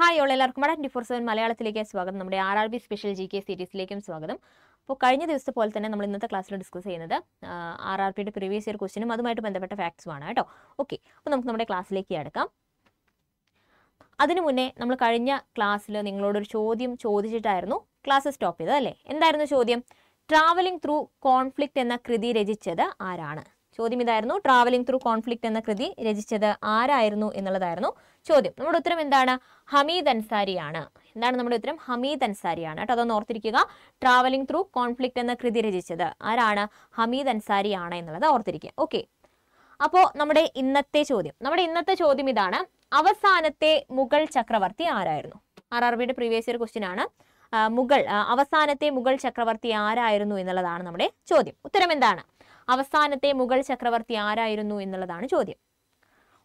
hi all എല്ലാവർക്കും twenty four seven മലയാളത്തിലേക്ക് സ്വാഗതം നമ്മുടെ R R B special G K സീരീസിലേക്കും സ്വാഗതം അപ്പോൾ കഴിഞ്ഞ ദിവസത്തെ പോലെ തന്നെ നമ്മൾ ഇന്നത്തെ ക്ലാസ്സിൽ ഡിസ്കസ് ചെയ്യുന്നത് ആർ ആർ പിയുടെ പ്രീവിയസ് ഇയർ ക്വസ്റ്റിനും അതുമായിട്ട് ബന്ധപ്പെട്ട ഫാക്ട്സുമാണ് കേട്ടോ ഓക്കെ അപ്പോൾ നമുക്ക് നമ്മുടെ ക്ലാസ്സിലേക്ക് അടുക്കാം അതിനു മുന്നേ നമ്മൾ കഴിഞ്ഞ ക്ലാസ്സിൽ നിങ്ങളോടൊരു ചോദ്യം ചോദിച്ചിട്ടായിരുന്നു ക്ലാസ് സ്റ്റോപ്പ് ചെയ്തത് അല്ലേ എന്തായിരുന്നു ചോദ്യം ട്രാവലിംഗ് ത്രൂ കോൺഫ്ലിക്റ്റ് എന്ന കൃതി രചിച്ചത് ആരാണ് ചോദ്യം ഇതായിരുന്നു ട്രാവലിംഗ് ത്രൂ കോൺഫ്ലിക്റ്റ് എന്ന കൃതി രചിച്ചത് ആരായിരുന്നു എന്നുള്ളതായിരുന്നു ചോദ്യം നമ്മുടെ ഉത്തരം എന്താണ് ഹമീദ് അൻസാരിയാണ് എന്താണ് നമ്മുടെ ഉത്തരം ഹമീദ് അൻസാരിയാണ് കേട്ടോ അതൊന്ന് ഓർത്തിരിക്കുക ട്രാവലിംഗ് ത്രൂ കോൺഫ്ലിക്റ്റ് എന്ന കൃതി രചിച്ചത് ആരാണ് ഹമീദ് അൻസാരിയാണ് എന്നുള്ളത് ഓർത്തിരിക്കുക ഓക്കെ അപ്പോ നമ്മുടെ ഇന്നത്തെ ചോദ്യം നമ്മുടെ ഇന്നത്തെ ചോദ്യം ഇതാണ് അവസാനത്തെ മുഗൾ ചക്രവർത്തി ആരായിരുന്നു ആർ ആർ ബിയുടെ പ്രീവിയസ് ഇയർ ക്വസ്റ്റ്യൻ ആണ് മുഗൾ അവസാനത്തെ മുഗൾ ചക്രവർത്തി ആരായിരുന്നു എന്നുള്ളതാണ് നമ്മുടെ ചോദ്യം ഉത്തരം എന്താണ് അവസാനത്തെ മുഗൾ ചക്രവർത്തി ആരായിരുന്നു എന്നുള്ളതാണ് ചോദ്യം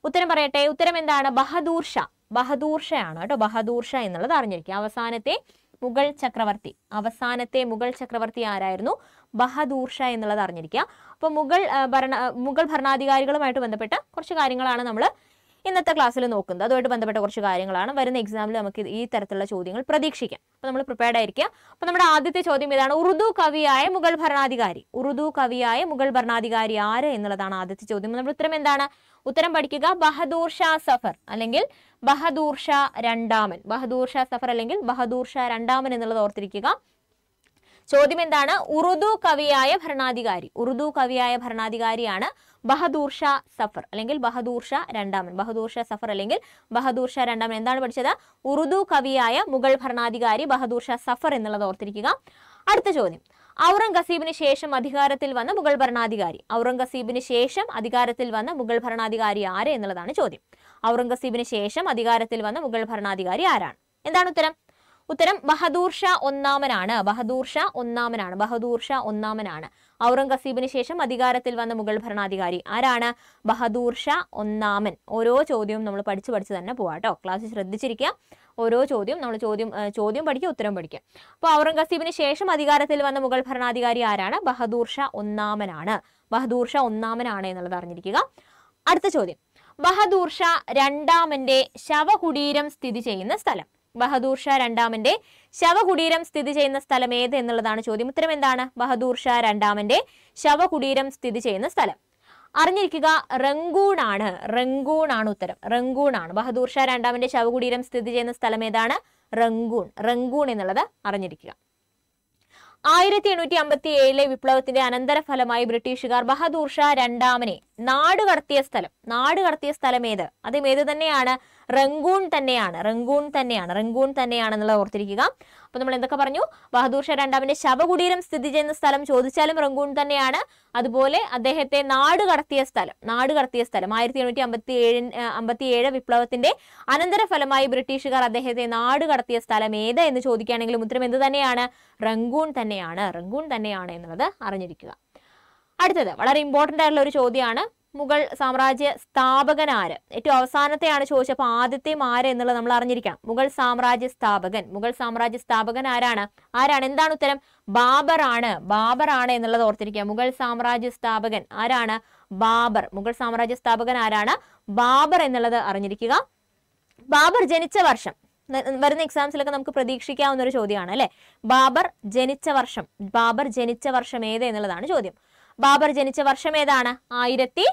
ഉത്തരം പറയട്ടെ ഉത്തരം എന്താണ് ബഹദൂർ ഷാ ബഹദൂർ ഷയാണ് കേട്ടോ ബഹദൂർ ഷാ എന്നുള്ളത് അറിഞ്ഞിരിക്കുക അവസാനത്തെ മുഗൾ ചക്രവർത്തി അവസാനത്തെ മുഗൾ ചക്രവർത്തി ആരായിരുന്നു ബഹദൂർ ഷാ എന്നുള്ളത് അറിഞ്ഞിരിക്കുക അപ്പോൾ മുഗൾ ഭരണ മുഗൾ ഭരണാധികാരികളുമായിട്ട് ബന്ധപ്പെട്ട കുറച്ച് കാര്യങ്ങളാണ് നമ്മൾ ഇന്നത്തെ ക്ലാസ്സിൽ നോക്കുന്നത് അതുമായിട്ട് ബന്ധപ്പെട്ട കുറച്ച് കാര്യങ്ങളാണ് വരുന്ന എക്സാമിൽ നമുക്ക് ഈ തരത്തിലുള്ള ചോദ്യങ്ങൾ പ്രതീക്ഷിക്കാം അപ്പോൾ നമ്മൾ പ്രിപ്പയർഡ് ആയിരിക്കുക അപ്പോൾ നമ്മുടെ ആദ്യത്തെ ചോദ്യം ഇതാണ് ഉറുദു കവിയായ മുഗൾ ഭരണാധികാരി ഉറുദു കവിയായ മുഗൾ ഭരണാധികാരി ആര് എന്നുള്ളതാണ് ആദ്യത്തെ ചോദ്യം നമ്മുടെ ഉത്തരം എന്താണ് ഉത്തരം പഠിക്കുക ബഹദൂർ ഷാ സഫർ അല്ലെങ്കിൽ ബഹദൂർ ഷാ രണ്ടാമൻ ബഹദൂർ ഷാ സഫർ അല്ലെങ്കിൽ ബഹദൂർ ഷാ രണ്ടാമൻ എന്നുള്ളത് ഓർത്തിരിക്കുക ചോദ്യം എന്താണ് ഉറുദു കവിയായ ഭരണാധികാരി ഉറുദു കവിയായ ഭരണാധികാരിയാണ് ബഹദൂർ ഷാ സഫർ അല്ലെങ്കിൽ ബഹദൂർ ഷാ രണ്ടാമൻ ബഹദൂർ ഷാ സഫർ അല്ലെങ്കിൽ ബഹദൂർ ഷാ രണ്ടാമൻ എന്താണ് പഠിച്ചത് ഉറുദു കവിയായ മുഗൾ ഭരണാധികാരി ബഹദൂർ ഷാ സഫർ എന്നുള്ളത് ഓർത്തിരിക്കുക അടുത്ത ചോദ്യം ഔറംഗസീബിന് ശേഷം അധികാരത്തിൽ വന്ന മുഗൾ ഭരണാധികാരി ഔറംഗസീബിന് ശേഷം അധികാരത്തിൽ വന്ന മുഗൾ ഭരണാധികാരി ആര് എന്നുള്ളതാണ് ചോദ്യം ഔറംഗസീബിന് ശേഷം അധികാരത്തിൽ വന്ന മുഗൾ ഭരണാധികാരി ആരാണ് എന്താണ് ഉത്തരം ഉത്തരം ബഹദൂർ ഷാ ഒന്നാമനാണ് ബഹദൂർ ഷാ ഒന്നാമനാണ് ബഹദൂർ ഷാ ഒന്നാമനാണ് ഔറംഗസീബിന് ശേഷം അധികാരത്തിൽ വന്ന മുഗൾ ഭരണാധികാരി ആരാണ് ബഹദൂർ ഷാ ഒന്നാമൻ ഓരോ ചോദ്യവും നമ്മൾ പഠിച്ചു പഠിച്ച് തന്നെ പോവാട്ടോ ക്ലാസ് ശ്രദ്ധിച്ചിരിക്കുക ഓരോ ചോദ്യം നമ്മൾ ചോദ്യം ചോദ്യം പഠിക്കുക ഉത്തരം പഠിക്കുക അപ്പോൾ ഔറംഗസീബിന് ശേഷം അധികാരത്തിൽ വന്ന മുഗൾ ഭരണാധികാരി ആരാണ് ബഹദൂർ ഷാ ഒന്നാമനാണ് ബഹദൂർ ഷാ ഒന്നാമനാണ് എന്നുള്ളത് അറിഞ്ഞിരിക്കുക അടുത്ത ചോദ്യം ബഹദൂർ ഷാ രണ്ടാമന്റെ ശവകുടീരം സ്ഥിതി ചെയ്യുന്ന സ്ഥലം ബഹദൂർ ഷാ രണ്ടാമന്റെ ശവകുടീരം സ്ഥിതി ചെയ്യുന്ന സ്ഥലം ഏത് എന്നുള്ളതാണ് ചോദ്യം ഉത്തരം എന്താണ് ബഹദൂർ ഷാ രണ്ടാമന്റെ ശവകുടീരം സ്ഥിതി ചെയ്യുന്ന സ്ഥലം അറിഞ്ഞിരിക്കുക റംഗൂൺ ആണ് റംഗൂൺ ആണ് ഉത്തരം റംഗൂൺ ആണ് ബഹദൂർ ഷാ രണ്ടാമന്റെ ശവകുടീരം സ്ഥിതി ചെയ്യുന്ന സ്ഥലം ഏതാണ് റംഗൂൺ റംഗൂൺ എന്നുള്ളത് അറിഞ്ഞിരിക്കുക ആയിരത്തി എണ്ണൂറ്റി അമ്പത്തി ഏഴിലെ വിപ്ലവത്തിന്റെ അനന്തരഫലമായി ബ്രിട്ടീഷുകാർ ബഹദൂർ ഷാ രണ്ടാമനെ നാടുകടത്തിയ സ്ഥലം നാടുകടത്തിയ സ്ഥലം ഏത് അതും ഏത് തന്നെയാണ് റംഗൂൺ തന്നെയാണ് റംഗൂൺ തന്നെയാണ് റംഗൂൺ തന്നെയാണെന്നുള്ളത് ഓർത്തിരിക്കുക അപ്പോൾ നമ്മൾ എന്തൊക്കെ പറഞ്ഞു ബഹദൂർ ഷാ രണ്ടാമിന്റെ ശവകുടീരം സ്ഥിതി ചെയ്യുന്ന സ്ഥലം ചോദിച്ചാലും റംഗൂൺ തന്നെയാണ് അതുപോലെ അദ്ദേഹത്തെ നാട് കടത്തിയ സ്ഥലം നാട് കടത്തിയ സ്ഥലം ആയിരത്തി എണ്ണൂറ്റി അമ്പത്തി ഏഴ് അമ്പത്തി ഏഴ് അനന്തരഫലമായി ബ്രിട്ടീഷുകാർ അദ്ദേഹത്തെ നാട് കടത്തിയ സ്ഥലം ഏതാ എന്ന് ചോദിക്കുകയാണെങ്കിലും ഉത്തരം എന്ത് തന്നെയാണ് റംഗൂൺ തന്നെയാണ് റംഗൂൺ തന്നെയാണ് എന്നുള്ളത് അറിഞ്ഞിരിക്കുക അടുത്തത് വളരെ ഇമ്പോർട്ടൻ്റ് ആയിട്ടുള്ള ഒരു ചോദ്യമാണ് മുഗൾ സാമ്രാജ്യ സ്ഥാപകൻ ആര് ഏറ്റവും അവസാനത്തെയാണ് ചോദിച്ചപ്പോൾ ആദ്യത്തെ ആര് എന്നുള്ളത് നമ്മൾ അറിഞ്ഞിരിക്കാം മുഗൾ സാമ്രാജ്യ സ്ഥാപകൻ മുഗൾ സാമ്രാജ്യ സ്ഥാപകൻ ആരാണ് ആരാണ് എന്താണ് ഉത്തരം ബാബറാണ് ബാബറാണ് എന്നുള്ളത് ഓർത്തിരിക്കുക മുഗൾ സാമ്രാജ്യ സ്ഥാപകൻ ആരാണ് ബാബർ മുഗൾ സാമ്രാജ്യ സ്ഥാപകൻ ആരാണ് ബാബർ എന്നുള്ളത് അറിഞ്ഞിരിക്കുക ബാബർ ജനിച്ച വർഷം വരുന്ന എക്സാംസിലൊക്കെ നമുക്ക് പ്രതീക്ഷിക്കാവുന്ന ഒരു ചോദ്യമാണ് അല്ലെ ബാബർ ജനിച്ച വർഷം ബാബർ ജനിച്ച വർഷം ഏത് എന്നുള്ളതാണ് ചോദ്യം ബാബർ ജനിച്ച വർഷം ഏതാണ് ആയിരത്തി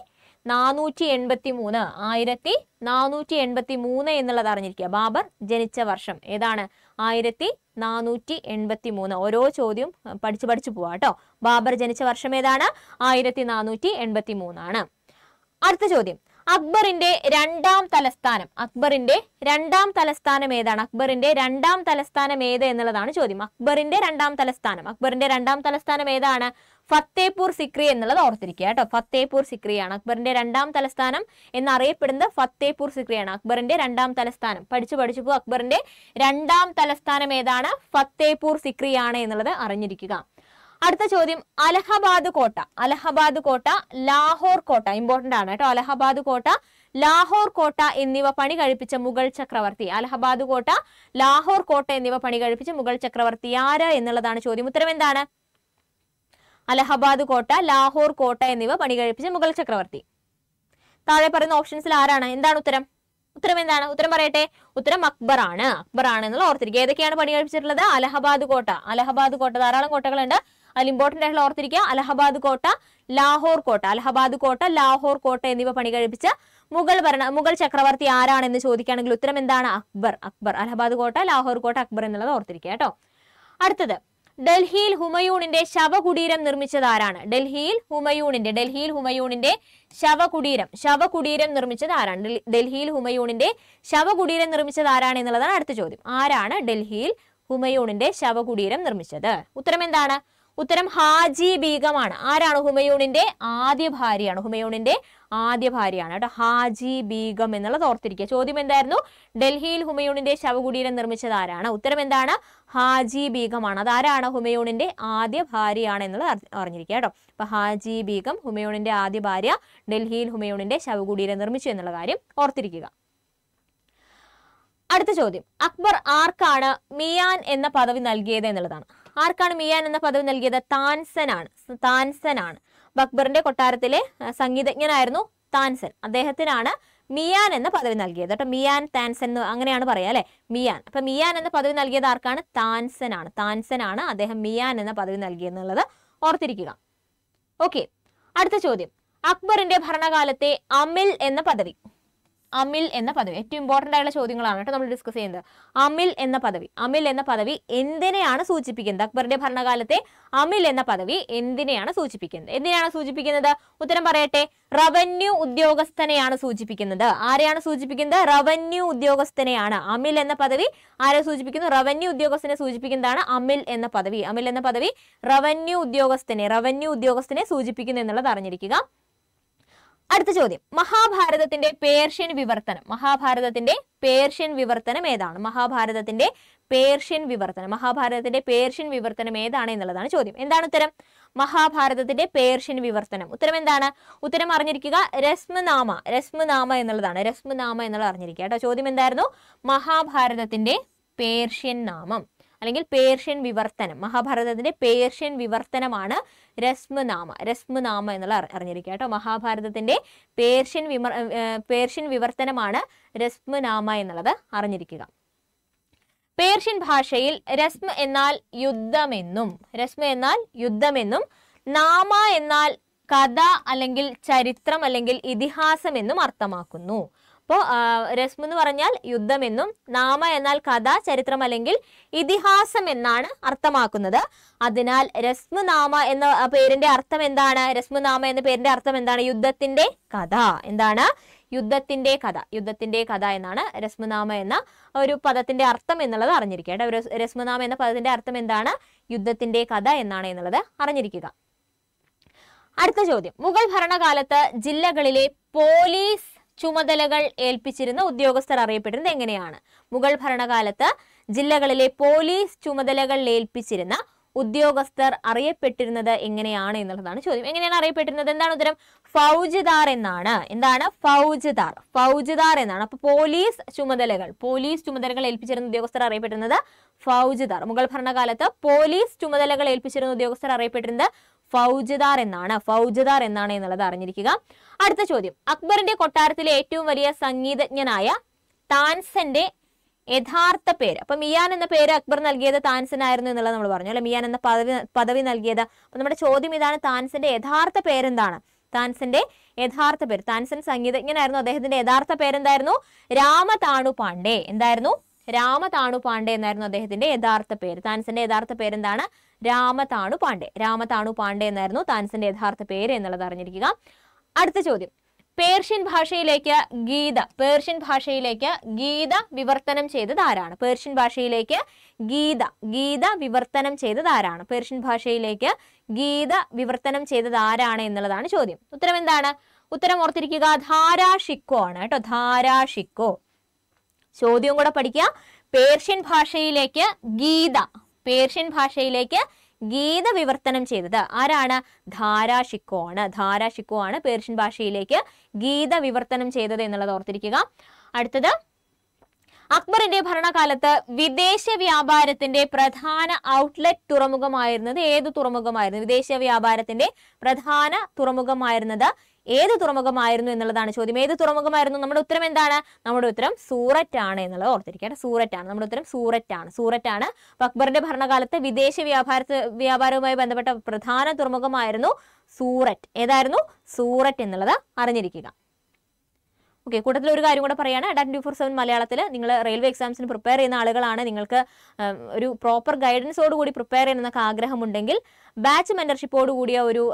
നാനൂറ്റി എൺപത്തി മൂന്ന് ആയിരത്തി നാനൂറ്റി എൺപത്തി മൂന്ന് എന്നുള്ളത് അറിഞ്ഞിരിക്കുക ബാബർ ജനിച്ച വർഷം ഏതാണ് ആയിരത്തി നാനൂറ്റി എൺപത്തി മൂന്ന് ഓരോ ചോദ്യവും പഠിച്ചു പഠിച്ചു പോവാ കേട്ടോ ബാബർ ജനിച്ച വർഷം ഏതാണ് ആയിരത്തി നാനൂറ്റി എൺപത്തി മൂന്നാണ് അടുത്ത ചോദ്യം അക്ബറിന്റെ രണ്ടാം തലസ്ഥാനം അക്ബറിന്റെ രണ്ടാം തലസ്ഥാനം ഏതാണ് അക്ബറിന്റെ രണ്ടാം തലസ്ഥാനം ഏത് എന്നുള്ളതാണ് ചോദ്യം അക്ബറിന്റെ രണ്ടാം തലസ്ഥാനം അക്ബറിന്റെ രണ്ടാം തലസ്ഥാനം ഏതാണ് ഫത്തേപൂർ സിക്രി എന്നുള്ളത് ഓർത്തിരിക്കുക കേട്ടോ ഫത്തേപൂർ സിക്രിയാണ് അക്ബറിന്റെ രണ്ടാം തലസ്ഥാനം എന്നറിയപ്പെടുന്നത് ഫത്തേപൂർ സിക്രിയാണ് അക്ബറിന്റെ രണ്ടാം തലസ്ഥാനം പഠിച്ചു പഠിച്ചു പോകും അക്ബറിന്റെ രണ്ടാം തലസ്ഥാനം ഏതാണ് ഫത്തേപൂർ സിക്രിയാണ് എന്നുള്ളത് അറിഞ്ഞിരിക്കുക അടുത്ത ചോദ്യം അലഹബാദ് കോട്ട അലഹബാദ് കോട്ട ലാഹോർ കോട്ട ഇമ്പോർട്ടന്റ് ആണ് കേട്ടോ അലഹബാദ് കോട്ട ലാഹോർ കോട്ട എന്നിവ പണി കഴിപ്പിച്ച മുഗൾ ചക്രവർത്തി അലഹബാദ് കോട്ട ലാഹോർ കോട്ട എന്നിവ പണി കഴിപ്പിച്ച മുഗൾ ചക്രവർത്തി ആര് എന്നുള്ളതാണ് ചോദ്യം ഉത്തരം എന്താണ് അലഹബാദ് കോട്ട ലാഹോർ കോട്ട എന്നിവ പണി കഴിപ്പിച്ച മുഗൾ ചക്രവർത്തി താഴെ പറയുന്ന ഓപ്ഷൻസിൽ ആരാണ് എന്താണ് ഉത്തരം ഉത്തരം എന്താണ് ഉത്തരം പറയട്ടെ ഉത്തരം അക്ബർ ആണ് അക്ബർ ആണ് എന്നുള്ള ഓർത്തിരിക്കുക ഏതൊക്കെയാണ് പണി കഴിപ്പിച്ചിട്ടുള്ളത് അലഹബാദ് കോട്ട അലഹബാദ് കോട്ട ധാരാളം കോട്ടകളുണ്ട് അതിൽ ഇമ്പോർട്ടൻ്റ് ആയിട്ടുള്ള ഓർത്തിരിക്കുക അലഹബാദ് കോട്ട ലാഹോർ കോട്ട അലഹബാദ് കോട്ട ലാഹോർ കോട്ട എന്നിവ പണി കഴിപ്പിച്ച മുഗൾ ഭരണ മുഗൾ ചക്രവർത്തി ആരാണെന്ന് ചോദിക്കുകയാണെങ്കിൽ ഉത്തരം എന്താണ് അക്ബർ അക്ബർ അലഹബാദ് കോട്ട ലാഹോർ കോട്ട അക്ബർ എന്നുള്ളത് ഓർത്തിരിക്കുക കേട്ടോ അടുത്തത് ഡൽഹിയിൽ ഹുമയൂണിന്റെ ശവകുടീരം നിർമ്മിച്ചത് ആരാണ് ഡൽഹിയിൽ ഹുമയൂണിന്റെ ഡൽഹിയിൽ ഹുമയൂണിന്റെ ശവകുടീരം ശവകുടീരം നിർമ്മിച്ചത് ആരാണ് ഡൽഹിയിൽ ഹുമയൂണിന്റെ ശവകുടീരം നിർമ്മിച്ചത് ആരാണ് എന്നുള്ളതാണ് അടുത്ത ചോദ്യം ആരാണ് ഡൽഹിയിൽ ഹുമയൂണിന്റെ ശവകുടീരം നിർമ്മിച്ചത് ഉത്തരം എന്താണ് ഉത്തരം ഹാജി ബീഗമാണ് ആരാണ് ഹുമയൂണിന്റെ ആദ്യ ഭാര്യയാണ് ഹുമയൂണിന്റെ ആദ്യ ഭാര്യയാണ് കേട്ടോ ഹാജി ബീഗം എന്നുള്ളത് ഓർത്തിരിക്കുക ചോദ്യം എന്തായിരുന്നു ഡൽഹിയിൽ ഹുമയൂണിന്റെ ശവകുടീരം നിർമ്മിച്ചത് ആരാണ് ഉത്തരം എന്താണ് ഹാജി ബീഗമാണ് അത് ആരാണ് ഹുമയൂണിന്റെ ആദ്യ ഭാര്യയാണ് എന്നുള്ളത് അറിഞ്ഞിരിക്കുക കേട്ടോ അപ്പൊ ഹാജി ബീഗം ഹുമയൂണിന്റെ ആദ്യ ഭാര്യ ഡൽഹിയിൽ ഹുമയൂണിന്റെ ശവകുടീരം നിർമ്മിച്ചു എന്നുള്ള കാര്യം ഓർത്തിരിക്കുക അടുത്ത ചോദ്യം അക്ബർ ആർക്കാണ് മിയാൻ എന്ന പദവി നൽകിയത് എന്നുള്ളതാണ് ആർക്കാണ് മിയാൻ എന്ന പദവി നൽകിയത് താൻസനാണ് താൻസനാണ് ബക്ബറിന്റെ കൊട്ടാരത്തിലെ സംഗീതജ്ഞനായിരുന്നു താൻസൻ അദ്ദേഹത്തിനാണ് മിയാൻ എന്ന പദവി നൽകിയത് കേട്ടോ മിയാൻ താൻസൻ എന്ന് അങ്ങനെയാണ് പറയുക അല്ലെ മിയാൻ അപ്പൊ മിയാൻ എന്ന പദവി നൽകിയത് ആർക്കാണ് താൻസനാണ് താൻസനാണ് അദ്ദേഹം മിയാൻ എന്ന പദവി നൽകിയെന്നുള്ളത് ഓർത്തിരിക്കുക ഓക്കെ അടുത്ത ചോദ്യം അക്ബറിന്റെ ഭരണകാലത്തെ അമിൽ എന്ന പദവി അമിൽ എന്ന പദവി ഏറ്റവും ഇമ്പോർട്ടൻ്റ് ആയിട്ടുള്ള ചോദ്യങ്ങളാണ് കേട്ടോ നമ്മൾ ഡിസ്കസ് ചെയ്യുന്നത് അമിൽ എന്ന പദവി അമിൽ എന്ന പദവി എന്തിനെയാണ് സൂചിപ്പിക്കുന്നത് അക്ബറിന്റെ ഭരണകാലത്തെ അമിൽ എന്ന പദവി എന്തിനെയാണ് സൂചിപ്പിക്കുന്നത് എന്തിനെയാണ് സൂചിപ്പിക്കുന്നത് ഉത്തരം പറയട്ടെ റവന്യൂ ഉദ്യോഗസ്ഥനെയാണ് സൂചിപ്പിക്കുന്നത് ആരെയാണ് സൂചിപ്പിക്കുന്നത് റവന്യൂ ഉദ്യോഗസ്ഥനെയാണ് അമിൽ എന്ന പദവി ആരെ സൂചിപ്പിക്കുന്നു റവന്യൂ ഉദ്യോഗസ്ഥനെ സൂചിപ്പിക്കുന്നതാണ് അമിൽ എന്ന പദവി അമിൽ എന്ന പദവി റവന്യൂ ഉദ്യോഗസ്ഥനെ റവന്യൂ ഉദ്യോഗസ്ഥനെ സൂചിപ്പിക്കുന്നു എന്നുള്ളത് അറിഞ്ഞിരിക്കുക അടുത്ത ചോദ്യം മഹാഭാരതത്തിന്റെ പേർഷ്യൻ വിവർത്തനം മഹാഭാരതത്തിന്റെ പേർഷ്യൻ വിവർത്തനം ഏതാണ് മഹാഭാരതത്തിന്റെ പേർഷ്യൻ വിവർത്തനം മഹാഭാരതത്തിന്റെ പേർഷ്യൻ വിവർത്തനം ഏതാണ് എന്നുള്ളതാണ് ചോദ്യം എന്താണ് ഉത്തരം മഹാഭാരതത്തിന്റെ പേർഷ്യൻ വിവർത്തനം ഉത്തരം എന്താണ് ഉത്തരം അറിഞ്ഞിരിക്കുക രസ്മനാമ രസ്മനാമ എന്നുള്ളതാണ് രസ്മനാമ എന്നുള്ളത് അറിഞ്ഞിരിക്കുക കേട്ടോ ചോദ്യം എന്തായിരുന്നു മഹാഭാരതത്തിന്റെ പേർഷ്യൻ നാമം അല്ലെങ്കിൽ പേർഷ്യൻ വിവർത്തനം മഹാഭാരതത്തിന്റെ പേർഷ്യൻ വിവർത്തനമാണ് രസ്മനാമ രസ്മനാമ എന്നുള്ള അറിഞ്ഞിരിക്കുക കേട്ടോ മഹാഭാരതത്തിന്റെ പേർഷ്യൻ വിമർ പേർഷ്യൻ വിവർത്തനമാണ് രസ്മനാമ എന്നുള്ളത് അറിഞ്ഞിരിക്കുക പേർഷ്യൻ ഭാഷയിൽ രസ്മ എന്നാൽ യുദ്ധമെന്നും രസ്മ എന്നാൽ യുദ്ധമെന്നും നാമ എന്നാൽ കഥ അല്ലെങ്കിൽ ചരിത്രം അല്ലെങ്കിൽ ഇതിഹാസം എന്നും അർത്ഥമാക്കുന്നു അപ്പോൾ രസ്മ എന്ന് പറഞ്ഞാൽ യുദ്ധമെന്നും നാമ എന്നാൽ കഥ ചരിത്രം അല്ലെങ്കിൽ ഇതിഹാസം എന്നാണ് അർത്ഥമാക്കുന്നത് അതിനാൽ രസ്മനാമ എന്ന പേരിന്റെ അർത്ഥം എന്താണ് രസ്മനാമ എന്ന പേരിന്റെ അർത്ഥം എന്താണ് യുദ്ധത്തിന്റെ കഥ എന്താണ് യുദ്ധത്തിന്റെ കഥ യുദ്ധത്തിന്റെ കഥ എന്നാണ് രസ്മനാമ എന്ന ഒരു പദത്തിന്റെ അർത്ഥം എന്നുള്ളത് അറിഞ്ഞിരിക്കുക രസ്മനാമ എന്ന പദത്തിന്റെ അർത്ഥം എന്താണ് യുദ്ധത്തിന്റെ കഥ എന്നാണ് എന്നുള്ളത് അറിഞ്ഞിരിക്കുക അടുത്ത ചോദ്യം മുഗൾ ഭരണകാലത്ത് ജില്ലകളിലെ പോലീസ് ചുമതലകൾ ഏൽപ്പിച്ചിരുന്ന ഉദ്യോഗസ്ഥർ അറിയപ്പെടുന്നത് എങ്ങനെയാണ് മുഗൾ ഭരണകാലത്ത് ജില്ലകളിലെ പോലീസ് ചുമതലകൾ ഏൽപ്പിച്ചിരുന്ന ഉദ്യോഗസ്ഥർ അറിയപ്പെട്ടിരുന്നത് എങ്ങനെയാണ് എന്നുള്ളതാണ് ചോദ്യം എങ്ങനെയാണ് അറിയപ്പെട്ടിരുന്നത് എന്താണ് ഉത്തരം ഫൗജദാർ എന്നാണ് എന്താണ് ഫൗജദാർ ഫൗജദാർ എന്നാണ് അപ്പൊ പോലീസ് ചുമതലകൾ പോലീസ് ചുമതലകൾ ഏൽപ്പിച്ചിരുന്ന ഉദ്യോഗസ്ഥർ അറിയപ്പെട്ടിരുന്നത് ഫൗജദാർ മുഗൾ ഭരണകാലത്ത് പോലീസ് ചുമതലകൾ ഏൽപ്പിച്ചിരുന്ന ഉദ്യോഗസ്ഥർ അറിയപ്പെട്ടിരുന്നത് ഫൗജദാർ എന്നാണ് ഫൗജദാർ എന്നാണ് എന്നുള്ളത് അറിഞ്ഞിരിക്കുക അടുത്ത ചോദ്യം അക്ബറിന്റെ കൊട്ടാരത്തിലെ ഏറ്റവും വലിയ സംഗീതജ്ഞനായ താൻസന്റെ യഥാർത്ഥ പേര് അപ്പൊ മിയാൻ എന്ന പേര് അക്ബർ നൽകിയത് താൻസൻ ആയിരുന്നു എന്നുള്ളത് നമ്മൾ പറഞ്ഞു അല്ലെ മിയാൻ എന്ന പദവി പദവി നൽകിയത് അപ്പൊ നമ്മുടെ ചോദ്യം ഇതാണ് താൻസന്റെ യഥാർത്ഥ പേരെന്താണ് താൻസന്റെ യഥാർത്ഥ പേര് താൻസൻ സംഗീതജ്ഞനായിരുന്നു അദ്ദേഹത്തിന്റെ യഥാർത്ഥ പേരെന്തായിരുന്നു രാമതാണു പാണ്ഡെ എന്തായിരുന്നു രാമതാണു പാണ്ഡെ എന്നായിരുന്നു അദ്ദേഹത്തിന്റെ യഥാർത്ഥ പേര് താൻസന്റെ യഥാർത്ഥ പേരെന്താണ് രാമതാണു പാണ്ഡെ രാമതാണു പാണ്ഡെ എന്നായിരുന്നു താൻസിന്റെ യഥാർത്ഥ പേര് എന്നുള്ളത് അറിഞ്ഞിരിക്കുക അടുത്ത ചോദ്യം പേർഷ്യൻ ഭാഷയിലേക്ക് ഗീത പേർഷ്യൻ ഭാഷയിലേക്ക് ഗീത വിവർത്തനം ചെയ്തത് ആരാണ് പേർഷ്യൻ ഭാഷയിലേക്ക് ഗീത ഗീത വിവർത്തനം ചെയ്തത് ആരാണ് പേർഷ്യൻ ഭാഷയിലേക്ക് ഗീത വിവർത്തനം ചെയ്തത് ആരാണ് എന്നുള്ളതാണ് ചോദ്യം ഉത്തരം എന്താണ് ഉത്തരം ഓർത്തിരിക്കുക ധാരാഷിക്കോ ആണ് കേട്ടോ ധാരാഷിക്കോ ചോദ്യം കൂടെ പഠിക്കുക പേർഷ്യൻ ഭാഷയിലേക്ക് ഗീത പേർഷ്യൻ ഭാഷയിലേക്ക് ഗീത വിവർത്തനം ചെയ്തത് ആരാണ് ധാരാഷിക്കോ ആണ് ധാരാഷിക്കോ ആണ് പേർഷ്യൻ ഭാഷയിലേക്ക് ഗീത വിവർത്തനം ചെയ്തത് എന്നുള്ളത് ഓർത്തിരിക്കുക അടുത്തത് അക്ബറിന്റെ ഭരണകാലത്ത് വിദേശ വ്യാപാരത്തിന്റെ പ്രധാന ഔട്ട്ലെറ്റ് തുറമുഖമായിരുന്നത് ഏത് തുറമുഖമായിരുന്നു വിദേശ വ്യാപാരത്തിന്റെ പ്രധാന തുറമുഖമായിരുന്നത് ഏത് തുറമുഖമായിരുന്നു എന്നുള്ളതാണ് ചോദ്യം ഏത് തുറമുഖമായിരുന്നു നമ്മുടെ ഉത്തരം എന്താണ് നമ്മുടെ ഉത്തരം സൂററ്റ് ആണ് എന്നുള്ളത് ഓർത്തിരിക്കേണ്ട സൂററ്റ് ആണ് നമ്മുടെ ഉത്തരം സൂററ്റ് ആണ് സൂററ്റ് ആണ് അക്ബറിന്റെ ഭരണകാലത്ത് വിദേശ വ്യാപാര വ്യാപാരവുമായി ബന്ധപ്പെട്ട പ്രധാന തുറമുഖമായിരുന്നു സൂററ്റ് ഏതായിരുന്നു സൂററ്റ് എന്നുള്ളത് അറിഞ്ഞിരിക്കുക ഓക്കെ കൂട്ടത്തിൽ ഒരു കാര്യം കൂടെ പറയുകയാണ് ഡാറ്റ് ട്വൻറ്റി ഫോർ സെവൻ മലയാളത്തിൽ നിങ്ങൾ റെയിൽവേ എക്സാംസിന് പ്രിപ്പയർ ചെയ്യുന്ന ആളുകളാണ് നിങ്ങൾക്ക് ഒരു പ്രോപ്പർ ഗൈഡൻസോടുകൂടി പ്രിപ്പയർ ചെയ്യണമെന്നൊക്കെ ആഗ്രഹമുണ്ടെങ്കിൽ ബാച്ച് മെൻറ്റർഷിപ്പോട് ഒരു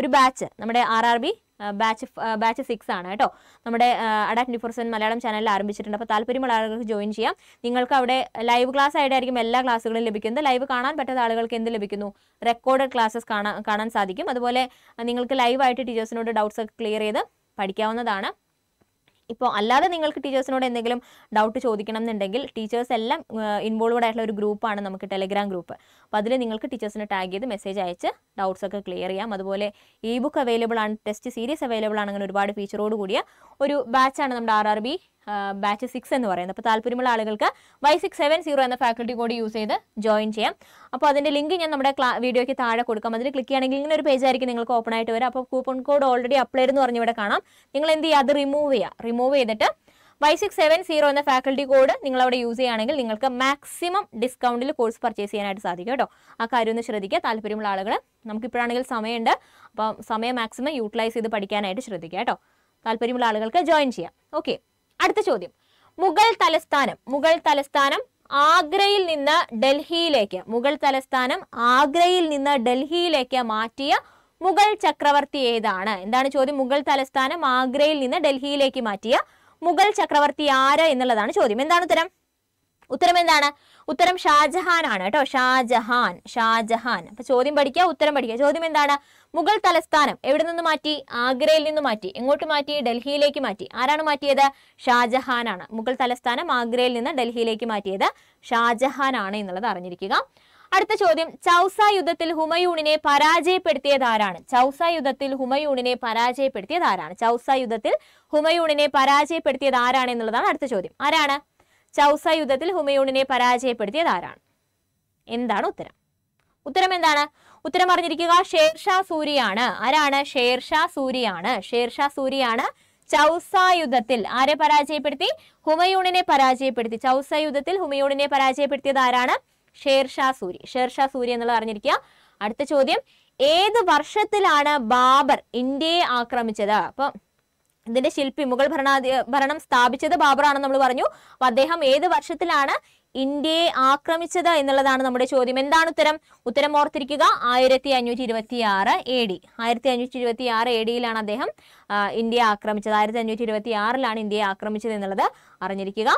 ഒരു ബാച്ച് നമ്മുടെ R R B batch batch six ആണ് കേട്ടോ നമ്മുടെ adapt twenty four seven Malayalam ചാനലിൽ ആരംഭിച്ചിട്ടുണ്ട് അപ്പോൾ താല്പര്യമുള്ള ആളുകൾക്ക് ജോയിൻ ചെയ്യാം നിങ്ങൾക്ക് അവിടെ ലൈവ് ക്ലാസ് ആയിട്ടായിരിക്കും എല്ലാ ക്ലാസ്സുകളും ലഭിക്കുന്നത് ലൈവ് കാണാൻ പറ്റാത്ത ആളുകൾക്ക് എന്ത് ലഭിക്കുന്നു റെക്കോർഡഡ് ക്ലാസ്സസ് കാണാൻ കാണാൻ സാധിക്കും അതുപോലെ നിങ്ങൾക്ക് ലൈവായിട്ട് ടീച്ചേഴ്സിനോട് ഡൗട്ട്സ് ഒക്കെ ക്ലിയർ ചെയ്ത് പഠിക്കാവുന്നതാണ് ഇപ്പോൾ അല്ലാതെ നിങ്ങൾക്ക് ടീച്ചേഴ്സിനോട് എന്തെങ്കിലും ഡൗട്ട് ചോദിക്കണം എന്നുണ്ടെങ്കിൽ ടീച്ചേഴ്സ് എല്ലാം ഇൻവോൾവ്ഡ് ആയിട്ടുള്ള ഒരു ഗ്രൂപ്പാണ് നമുക്ക് ടെലിഗ്രാം ഗ്രൂപ്പ് അപ്പോൾ അതിൽ നിങ്ങൾക്ക് ടീച്ചേഴ്സിന് ടാഗ് ചെയ്ത് മെസ്സേജ് അയച്ച് ഡൗട്ട്സ് ഒക്കെ ക്ലിയർ ചെയ്യാം അതുപോലെ ഇ ബുക്ക് അവൈലബിൾ ആണ് ടെസ്റ്റ് സീരീസ് അവൈലബിൾ ആണ് അങ്ങനെ ഒരുപാട് ഫീച്ചറോട് കൂടിയ ഒരു ബാച്ചാണ് നമ്മുടെ R R B batch six എന്ന് പറയുന്നത് അപ്പോൾ താല്പര്യമുള്ള ആളുകൾക്ക് വൈ സിക്സ് സെവൻ സീറോ എന്ന ഫാക്കൽറ്റി കോഡ് യൂസ് ചെയ്ത് ജോയിൻ ചെയ്യാം അപ്പോൾ അതിൻ്റെ ലിങ്ക് ഞാൻ നമ്മുടെ വീഡിയോയ്ക്ക് താഴെ കൊടുക്കാം അതിൽ ക്ലിക്ക് ചെയ്യുകയാണെങ്കിൽ ഇങ്ങനെ ഒരു പേജായിരിക്കും നിങ്ങൾക്ക് ഓപ്പൺ ആയിട്ട് വരാം അപ്പോൾ കൂപ്പൺ കോഡ് ഓൾറെഡി അപ്ലൈ എന്ന് പറഞ്ഞ് ഇവിടെ കാണാം നിങ്ങൾ എന്ത് ചെയ്യുക അത് റിമൂവ് ചെയ്യുക റിമൂവ് ചെയ്തിട്ട് വൈ സിക്സ് സെവൻ സീറോ എന്ന ഫാക്കൽറ്റി കോഡ് നിങ്ങൾ അവിടെ യൂസ് ചെയ്യുകയാണെങ്കിൽ നിങ്ങൾക്ക് മാക്സിമം ഡിസ്കൗണ്ടിൽ കോഴ്സ് പർച്ചേസ് ചെയ്യാനായിട്ട് സാധിക്കും കേട്ടോ ആ കാര്യം ഒന്ന് ശ്രദ്ധിക്കുക താല്പര്യമുള്ള ആളുകൾ നമുക്കിപ്പോഴാണെങ്കിൽ സമയമുണ്ട് അപ്പോൾ സമയം മാക്സിമം യൂട്ടിലൈസ് ചെയ്ത് പഠിക്കാനായിട്ട് ശ്രദ്ധിക്കുക കേട്ടോ താല്പര്യമുള്ള ആളുകൾക്ക് ജോയിൻ ചെയ്യാം ഓക്കെ അടുത്ത ചോദ്യം മുഗൾ തലസ്ഥാനം മുഗൾ തലസ്ഥാനം ആഗ്രയിൽ നിന്ന് ഡൽഹിയിലേക്ക് മുഗൾ തലസ്ഥാനം ആഗ്രയിൽ നിന്ന് ഡൽഹിയിലേക്ക് മാറ്റിയ മുഗൾ ചക്രവർത്തി ഏതാണ് എന്താണ് ചോദ്യം മുഗൾ തലസ്ഥാനം ആഗ്രയിൽ നിന്ന് ഡൽഹിയിലേക്ക് മാറ്റിയ മുഗൾ ചക്രവർത്തി ആര് എന്നുള്ളതാണ് ചോദ്യം എന്താണ് ഉത്തരം ഉത്തരം എന്താണ് ഉത്തരം ഷാജഹാൻ ആണ് കേട്ടോ ഷാജഹാൻ ഷാജഹാൻ അപ്പൊ ചോദ്യം പഠിക്കുക ഉത്തരം പഠിക്കുക ചോദ്യം എന്താണ് മുഗൾ തലസ്ഥാനം എവിടെ നിന്ന് മാറ്റി ആഗ്രയിൽ നിന്ന് മാറ്റി എങ്ങോട്ട് മാറ്റി ഡൽഹിയിലേക്ക് മാറ്റി ആരാണ് മാറ്റിയത് ഷാജഹാൻ ആണ് മുഗൾ തലസ്ഥാനം ആഗ്രയിൽ നിന്ന് ഡൽഹിയിലേക്ക് മാറ്റിയത് ഷാജഹാൻ ആണ് എന്നുള്ളത് അറിഞ്ഞിരിക്കുക അടുത്ത ചോദ്യം ചൗസ യുദ്ധത്തിൽ ഹുമയൂണിനെ പരാജയപ്പെടുത്തിയത് ആരാണ് ചൗസ യുദ്ധത്തിൽ ഹുമയൂണിനെ പരാജയപ്പെടുത്തിയത് ആരാണ് ചൗസ യുദ്ധത്തിൽ ഹുമയൂണിനെ പരാജയപ്പെടുത്തിയത് ആരാണ് എന്നുള്ളതാണ് അടുത്ത ചോദ്യം ആരാണ് ചൗസ യുദ്ധത്തിൽ ഹുമയൂണിനെ പരാജയപ്പെടുത്തിയത് ആരാണ് എന്താണ് ഉത്തരം ഉത്തരം എന്താണ് ഉത്തരം അറിഞ്ഞിരിക്കുക ഷേർഷാ സൂരിയാണ് ആരാണ് ഷേർഷാ സൂരിയാണ് ഷേർഷാ സൂരിയാണ് ചൗസ യുദ്ധത്തിൽ ആരെ പരാജയപ്പെടുത്തി ഹുമയൂണിനെ പരാജയപ്പെടുത്തി ചൗസ യുദ്ധത്തിൽ ഹുമയൂണിനെ പരാജയപ്പെടുത്തിയത് ആരാണ് ഷേർഷാ സൂരി ഷേർഷാ സൂരി എന്നുള്ളത് അറിഞ്ഞിരിക്കുക അടുത്ത ചോദ്യം ഏത് വർഷത്തിലാണ് ബാബർ ഇന്ത്യയെ ആക്രമിച്ചത് അപ്പം ഇതിന്റെ ശില്പി മുഗൾ ഭരണാധി ഭരണം സ്ഥാപിച്ചത് ബാബറാണെന്ന് നമ്മൾ പറഞ്ഞു അപ്പൊ അദ്ദേഹം ഏത് വർഷത്തിലാണ് ഇന്ത്യയെ ആക്രമിച്ചത് എന്നുള്ളതാണ് നമ്മുടെ ചോദ്യം എന്താണ് ഉത്തരം ഉത്തരം ഓർത്തിരിക്കുക ആയിരത്തി അഞ്ഞൂറ്റി ഇരുപത്തി ആറ് എ ഡി ആയിരത്തി അഞ്ഞൂറ്റി ഇരുപത്തി ആറ് എ ഡിയിലാണ് അദ്ദേഹം ഇന്ത്യയെ ആക്രമിച്ചത് ആയിരത്തി അഞ്ഞൂറ്റി ഇരുപത്തി ആറിലാണ് ഇന്ത്യയെ ആക്രമിച്ചത് എന്നുള്ളത് അറിഞ്ഞിരിക്കുക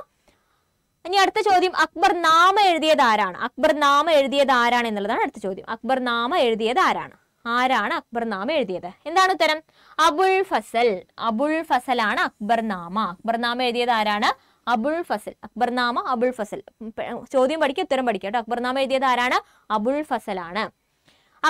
ഇനി അടുത്ത ചോദ്യം അക്ബർ നാമ എഴുതിയത് ആരാണ് അക്ബർ നാമ എഴുതിയത് ആരാണ് എന്നുള്ളതാണ് അടുത്ത ചോദ്യം അക്ബർ നാമ എഴുതിയത് ആരാണ് ആരാണ് അക്ബർ നാമ എഴുതിയത് എന്താണ് ഉത്തരം അബുൾ ഫസൽ അബുൾ ഫസൽ ആണ് അക്ബർ നാമ അക്ബർ നാമ എഴുതിയത് ആരാണ് അബുൾ ഫസൽ അക്ബർ നാമ അബുൾ ഫസൽ ചോദ്യം പഠിക്കുക ഉത്തരം പഠിക്കുക കേട്ടോ അക്ബർ നാമ എഴുതിയത് ആരാണ് അബുൾ ഫസൽ ആണ്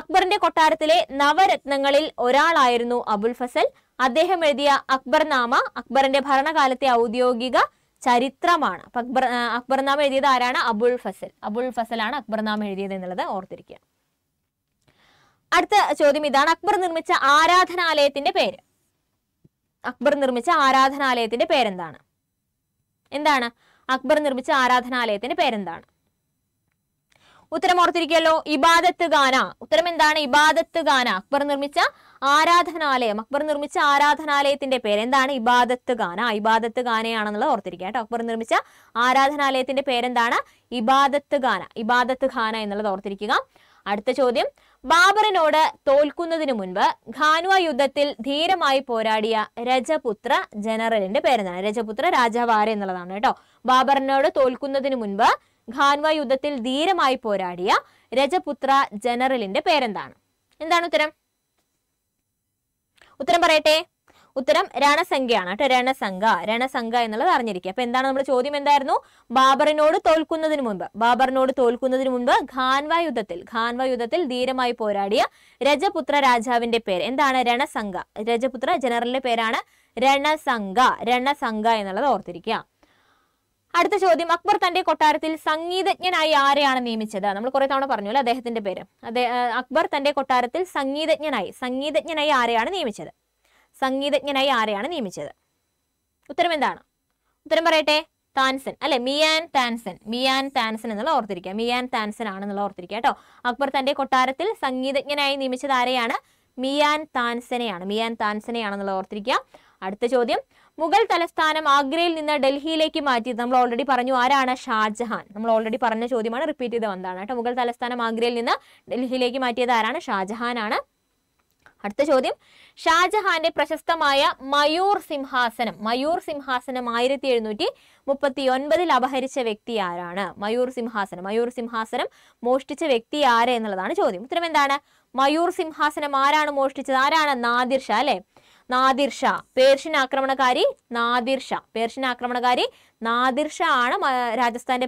അക്ബറിന്റെ കൊട്ടാരത്തിലെ നവരത്നങ്ങളിൽ ഒരാളായിരുന്നു അബുൽ ഫസൽ അദ്ദേഹം എഴുതിയ അക്ബർ നാമ അക്ബറിന്റെ ഭരണകാലത്തെ ഔദ്യോഗിക ചരിത്രമാണ് അക്ബർ അക്ബർനാമ എഴുതിയത് ആരാണ് അബുൾ ഫസൽ അബുൾ ഫസലാണ് അക്ബർനാമ എഴുതിയത് എന്നുള്ളത് ഓർത്തിരിക്കുക അടുത്ത ചോദ്യം ഇതാണ് അക്ബർ നിർമ്മിച്ച ആരാധനാലയത്തിന്റെ പേര് അക്ബർ നിർമ്മിച്ച ആരാധനാലയത്തിന്റെ പേരെന്താണ് എന്താണ് അക്ബർ നിർമ്മിച്ച ആരാധനാലയത്തിന്റെ പേരെന്താണ് ഉത്തരം ഓർത്തിരിക്കല്ലോ ഇബാദത്ത് ഖാന ഉത്തരം എന്താണ് ഇബാദത്ത് ഖാന അക്ബർ നിർമ്മിച്ച ആരാധനാലയം അക്ബർ നിർമ്മിച്ച ആരാധനാലയത്തിന്റെ പേര് എന്താണ് ഇബാദത്ത് ഖാന ഇബാദത്ത് ഖാനയാണെന്നുള്ളത് ഓർത്തിരിക്കുക കേട്ടോ അക്ബർ നിർമ്മിച്ച ആരാധനാലയത്തിന്റെ പേരെന്താണ് ഇബാദത്ത് ഖാന ഇബാദത്ത് ഖാന എന്നുള്ളത് ഓർത്തിരിക്കുക അടുത്ത ചോദ്യം ബാബറിനോട് തോൽക്കുന്നതിനു മുൻപ് ഖാനുവ യുദ്ധത്തിൽ ധീരമായി പോരാടിയ രജപുത്ര ജനറലിന്റെ പേരെന്താണ് രജപുത്ര രാജാവാര എന്നുള്ളതാണ് കേട്ടോ ബാബറിനോട് തോൽക്കുന്നതിനു മുൻപ് ഖാൻവ യുദ്ധത്തിൽ ധീരമായി പോരാടിയ രജപുത്ര ജനറലിന്റെ പേരെന്താണ് എന്താണ് ഉത്തരം ഉത്തരം പറയട്ടെ ഉത്തരം രണസംഖ്യയാണ് കേട്ടോ രണസംഘ രണസംഘ എന്നുള്ളത് അറിഞ്ഞിരിക്കുക അപ്പൊ എന്താണ് നമ്മുടെ ചോദ്യം എന്തായിരുന്നു ബാബറിനോട് തോൽക്കുന്നതിന് മുൻപ് ബാബറിനോട് തോൽക്കുന്നതിന് മുൻപ് ഖാൻവ യുദ്ധത്തിൽ ഖാൻവ യുദ്ധത്തിൽ ധീരമായി പോരാടിയ രജപുത്ര രാജാവിന്റെ പേര് എന്താണ് രണസംഘ രജപുത്ര ജനറലിന്റെ പേരാണ് രണസംഘ രണസംഘ എന്നുള്ളത് ഓർത്തിരിക്കുക അടുത്ത ചോദ്യം അക്ബർ തന്റെ കൊട്ടാരത്തിൽ സംഗീതജ്ഞനായി ആരെയാണ് നിയമിച്ചത് നമ്മൾ കുറെ തവണ പറഞ്ഞു അല്ലേ അദ്ദേഹത്തിന്റെ പേര് അക്ബർ തന്റെ കൊട്ടാരത്തിൽ സംഗീതജ്ഞനായി സംഗീതജ്ഞനായി ആരെയാണ് നിയമിച്ചത് സംഗീതജ്ഞനായി ആരെയാണ് നിയമിച്ചത് ഉത്തരം എന്താണ് ഉത്തരം പറയട്ടെ താൻസൻ അല്ലെ മിയാൻ താൻസൻ മിയാൻ താൻസൻ എന്നുള്ള ഓർത്തിരിക്കുക മിയാൻ താൻസൻ ആണെന്നുള്ള ഓർത്തിരിക്കുക കേട്ടോ അക്ബർ തന്റെ കൊട്ടാരത്തിൽ സംഗീതജ്ഞനായി നിയമിച്ചത് ആരെയാണ് മിയാൻ താൻസനെയാണ് മിയാൻ താൻസനെയാണെന്നുള്ള ഓർത്തിരിക്കുക അടുത്ത ചോദ്യം മുഗൾ തലസ്ഥാനം ആഗ്രയിൽ നിന്ന് ഡൽഹിയിലേക്ക് മാറ്റിയത് നമ്മൾ ഓൾറെഡി പറഞ്ഞു ആരാണ് ഷാജഹാൻ നമ്മൾ ഓൾറെഡി പറഞ്ഞ ചോദ്യമാണ് റിപ്പീറ്റ് ചെയ്ത് വന്നതാണ് കേട്ടോ മുഗൾ തലസ്ഥാനം ആഗ്രയിൽ നിന്ന് ഡൽഹിയിലേക്ക് മാറ്റിയത് ആരാണ് ഷാജഹാൻ ആണ് അടുത്ത ചോദ്യം ഷാജഹാന്റെ പ്രശസ്തമായ മയൂർ സിംഹാസനം മയൂർ സിംഹാസനം ആയിരത്തി എഴുന്നൂറ്റി മുപ്പത്തി ഒൻപതിൽ അപഹരിച്ച വ്യക്തി ആരാണ് മയൂർ സിംഹാസനം മയൂർ സിംഹാസനം മോഷ്ടിച്ച വ്യക്തി ആരെ എന്നുള്ളതാണ് ചോദ്യം ഉത്തരം എന്താണ് മയൂർ സിംഹാസനം ആരാണ് മോഷ്ടിച്ചത് ആരാണ് നാദിർഷ അല്ലെ നാദിർ ഷാ പേർഷ്യൻ ആക്രമണകാരി നാദിർ ഷാ പേർഷ്യൻ ആക്രമണകാരി നാദിർ ഷാ ആണ് രാജസ്ഥാന്റെ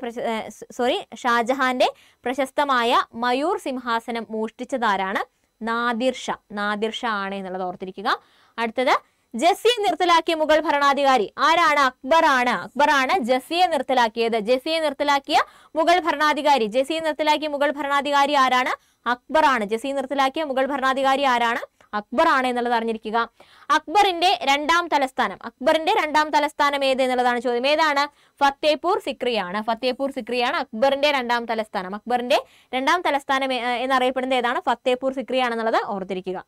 സോറി ഷാജഹാന്റെ പ്രശസ്തമായ മയൂർ സിംഹാസനം മോഷ്ടിച്ചതാരാണ് നാദിർ ഷാ നാദിർ ഷാ ആണ് എന്നുള്ളത് ഓർത്തിരിക്കുക അടുത്തത് ജസിയെ നിർത്തലാക്കിയ മുഗൾ ഭരണാധികാരി ആരാണ് അക്ബർ ആണ് അക്ബർ ആണ് ജസിയെ നിർത്തലാക്കിയത് ജസിയെ നിർത്തലാക്കിയ മുഗൾ ഭരണാധികാരി ജസിയെ നിർത്തലാക്കിയ മുഗൾ ഭരണാധികാരി ആരാണ് അക്ബർ ആണ് ജസിയെ നിർത്തലാക്കിയ മുഗൾ ഭരണാധികാരി ആരാണ് ആണ് എന്നുള്ളത് അറിഞ്ഞിരിക്കുക അക്ബറിന്റെ രണ്ടാം തലസ്ഥാനം അക്ബറിന്റെ രണ്ടാം തലസ്ഥാനം ഏത് എന്നുള്ളതാണ് ചോദ്യം ഏതാണ് ഫത്തേപൂർ സിക്രിയാണ് ഫത്തേപൂർ സിക്രിയാണ് അക്ബറിന്റെ രണ്ടാം തലസ്ഥാനം അക്ബറിന്റെ രണ്ടാം തലസ്ഥാനം എന്നറിയപ്പെടുന്നത് ഏതാണ് ഫത്തേപൂർ സിക്രിയാണെന്നുള്ളത് ഓർത്തിരിക്കുക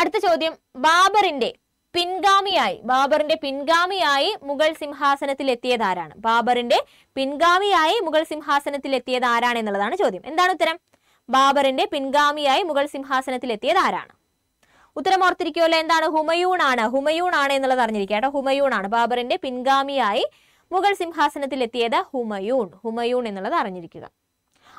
അടുത്ത ചോദ്യം ബാബറിന്റെ പിൻഗാമിയായി ബാബറിന്റെ പിൻഗാമിയായി മുഗൾ സിംഹാസനത്തിൽ എത്തിയത് ആരാണ് ബാബറിന്റെ പിൻഗാമിയായി മുഗൾ സിംഹാസനത്തിൽ എത്തിയത് ആരാണ് എന്നുള്ളതാണ് ചോദ്യം എന്താണ് ഉത്തരം ബാബറിന്റെ പിൻഗാമിയായി മുഗൾ സിംഹാസനത്തിലെത്തിയത് ആരാണ് ഉത്തരം ഓർത്തിരിക്കുമല്ലോ എന്താണ് ഹുമയൂൺ ആണ് ഹുമയൂൺ ആണ് എന്നുള്ളത് അറിഞ്ഞിരിക്കുക ഹുമയൂൺ ആണ് ബാബറിന്റെ പിൻഗാമിയായി മുഗൾ സിംഹാസനത്തിലെത്തിയത് ഹുമയൂൺ ഹുമയൂൺ എന്നുള്ളത് അറിഞ്ഞിരിക്കുക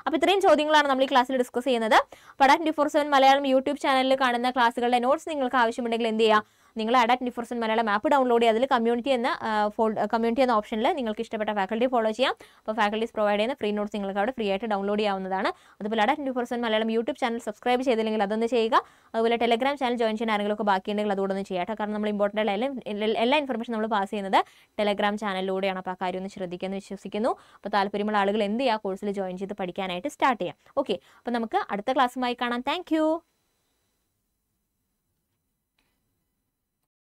അപ്പോൾ ഇത്രയും ചോദ്യങ്ങളാണ് നമ്മൾ ഈ ക്ലാസ്സിൽ ഡിസ്കസ് ചെയ്യുന്നത് പഠ twenty four seven Malayalam YouTube ചാനലിൽ കാണുന്ന ക്ലാസ്സുകളുടെ നോട്ട്സ് നിങ്ങൾക്ക് ആവശ്യമുണ്ടെങ്കിൽ എന്ത് ചെയ്യുക നിങ്ങൾ അഡാറ്റ് നിഫോർസൺ മലയാളം ആപ്പ് ഡൗൺലോഡ് ചെയ്ത് അതിൽ കമ്മ്യൂണിറ്റി എന്ന ഫോൾഡ് കമ്മ്യൂണിറ്റി എന്ന ഓപ്ഷനിൽ നിങ്ങൾക്ക് ഇഷ്ടപ്പെട്ട ഫാക്കൽറ്റി ഫോളോ ചെയ്യാം അപ്പോൾ ഫാക്കൽറ്റീസ് പ്രൊവൈഡ് ചെയ്യുന്ന ഫ്രീ നോട്ട്സ് നിങ്ങൾക്ക് അവിടെ ഫ്രീ ആയിട്ട് ഡൗൺലോഡ് ചെയ്യാവുന്നതാണ് അതുപോലെ അഡാറ്റ് നിഫോർസൺ മലയാളം യൂട്യൂബ് ചാനൽ സബ്സ്ക്രൈബ് ചെയ്തില്ലെങ്കിൽ അതൊന്ന് ചെയ്യുക അതുപോലെ ടെലഗ്രാം ചാനൽ ജോയിൻ ചെയ്യാൻ ആരെങ്കിലും ഒക്കെ ബാക്കിയുണ്ടെങ്കിൽ അതുകൂടെ ഒന്ന് ചെയ്യാം കാരണം നമ്മൾ ഇമ്പോർട്ടൻ്റ് ആയാലും എല്ലാ ഇൻഫർമേഷൻ നമ്മൾ പാസ് ചെയ്യുന്നത് ടെലഗ്രാം ചാനലിലൂടെയാണ് അപ്പോൾ ആ കാര്യം ഒന്ന് ശ്രദ്ധിക്കുമെന്ന് വിശ്വസിക്കുന്നു അപ്പോൾ താല്പര്യമുള്ള ആളുകൾ എന്ത് ചെയ്യുക കോഴ്സിൽ ജോയിൻ ചെയ്ത് പഠിക്കാനായിട്ട് സ്റ്റാർട്ട് ചെയ്യാം ഓക്കെ അപ്പോൾ നമുക്ക് അടുത്ത ക്ലാസ്സുമായി കാണാം താങ്ക്